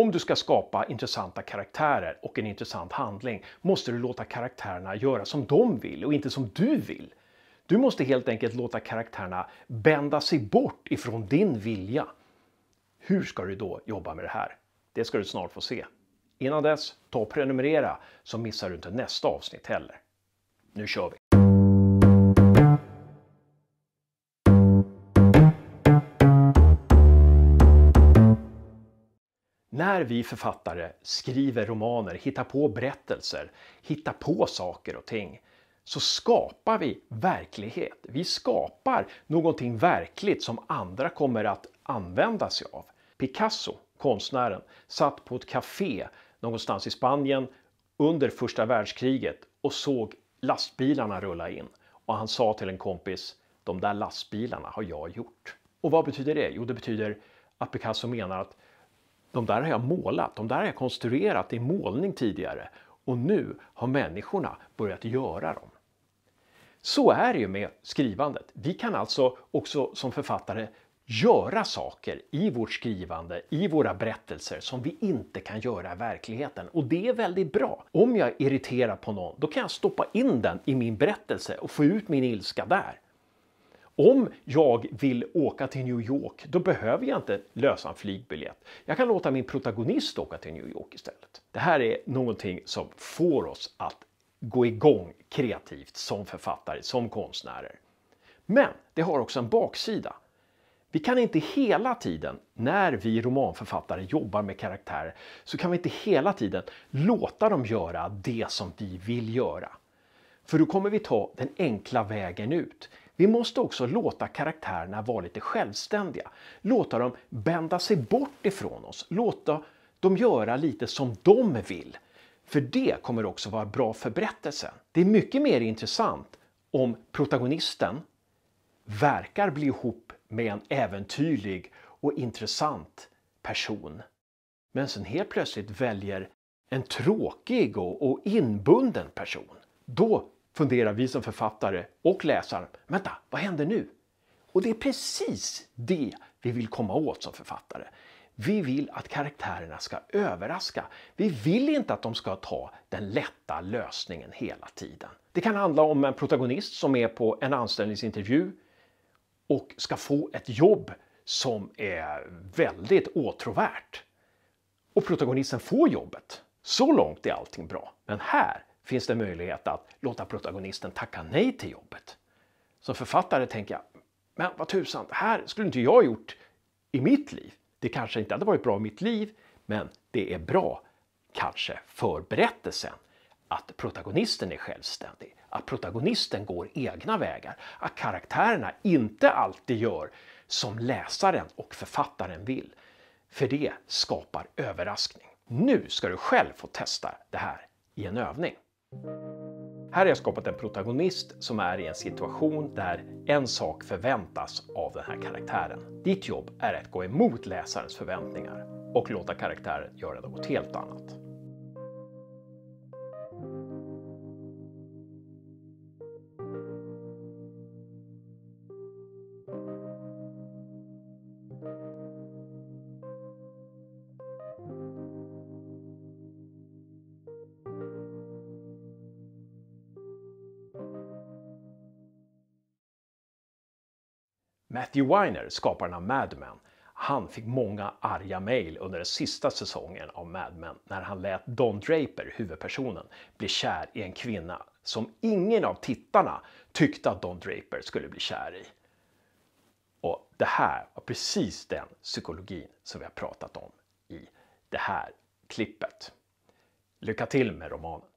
Om du ska skapa intressanta karaktärer och en intressant handling måste du låta karaktärerna göra som de vill och inte som du vill. Du måste helt enkelt låta karaktärerna bända sig bort ifrån din vilja. Hur ska du då jobba med det här? Det ska du snart få se. Innan dess, ta och prenumerera så missar du inte nästa avsnitt heller. Nu kör vi! När vi författare skriver romaner, hittar på berättelser, hittar på saker och ting så skapar vi verklighet. Vi skapar någonting verkligt som andra kommer att använda sig av. Picasso, konstnären, satt på ett café någonstans i Spanien under första världskriget och såg lastbilarna rulla in. Och han sa till en kompis, de där lastbilarna har jag gjort. Och vad betyder det? Jo, det betyder att Picasso menar att de där har jag målat, de där har jag konstruerat i målning tidigare och nu har människorna börjat göra dem. Så är det ju med skrivandet. Vi kan alltså också som författare göra saker i vårt skrivande, i våra berättelser som vi inte kan göra i verkligheten. Och det är väldigt bra. Om jag irriterar på någon, då kan jag stoppa in den i min berättelse och få ut min ilska där. Om jag vill åka till New York, då behöver jag inte lösa en flygbiljett. Jag kan låta min protagonist åka till New York istället. Det här är någonting som får oss att gå igång kreativt som författare, som konstnärer. Men det har också en baksida. Vi kan inte hela tiden, när vi romanförfattare jobbar med karaktärer, så kan vi inte hela tiden låta dem göra det som vi vill göra. För då kommer vi ta den enkla vägen ut. Vi måste också låta karaktärerna vara lite självständiga. Låta dem bända sig bort ifrån oss. Låta dem göra lite som de vill. För det kommer också vara bra för berättelsen. Det är mycket mer intressant om protagonisten verkar bli ihop med en äventyrlig och intressant person. Men sen helt plötsligt väljer en tråkig och inbunden person. Då funderar vi som författare och läsare, vänta, vad händer nu? Och det är precis det vi vill komma åt som författare. Vi vill att karaktärerna ska överraska. Vi vill inte att de ska ta den lätta lösningen hela tiden. Det kan handla om en protagonist som är på en anställningsintervju och ska få ett jobb som är väldigt åtråvärt. Och protagonisten får jobbet. Så långt är allting bra. Men här finns det möjlighet att låta protagonisten tacka nej till jobbet. Som författare tänker jag, men vad tusan, det här skulle inte jag gjort i mitt liv. Det kanske inte hade varit bra i mitt liv, men det är bra, kanske, för berättelsen att protagonisten är självständig, att protagonisten går egna vägar, att karaktärerna inte alltid gör som läsaren och författaren vill. För det skapar överraskning. Nu ska du själv få testa det här i en övning. Här har jag skapat en protagonist som är i en situation där en sak förväntas av den här karaktären. Ditt jobb är att gå emot läsarens förväntningar och låta karaktären göra något helt annat. Matthew Weiner, skaparen av Mad Men, han fick många arga mejl under den sista säsongen av Mad Men när han lät Don Draper, huvudpersonen, bli kär i en kvinna som ingen av tittarna tyckte att Don Draper skulle bli kär i. Och det här var precis den psykologin som vi har pratat om i det här klippet. Lycka till med romanen!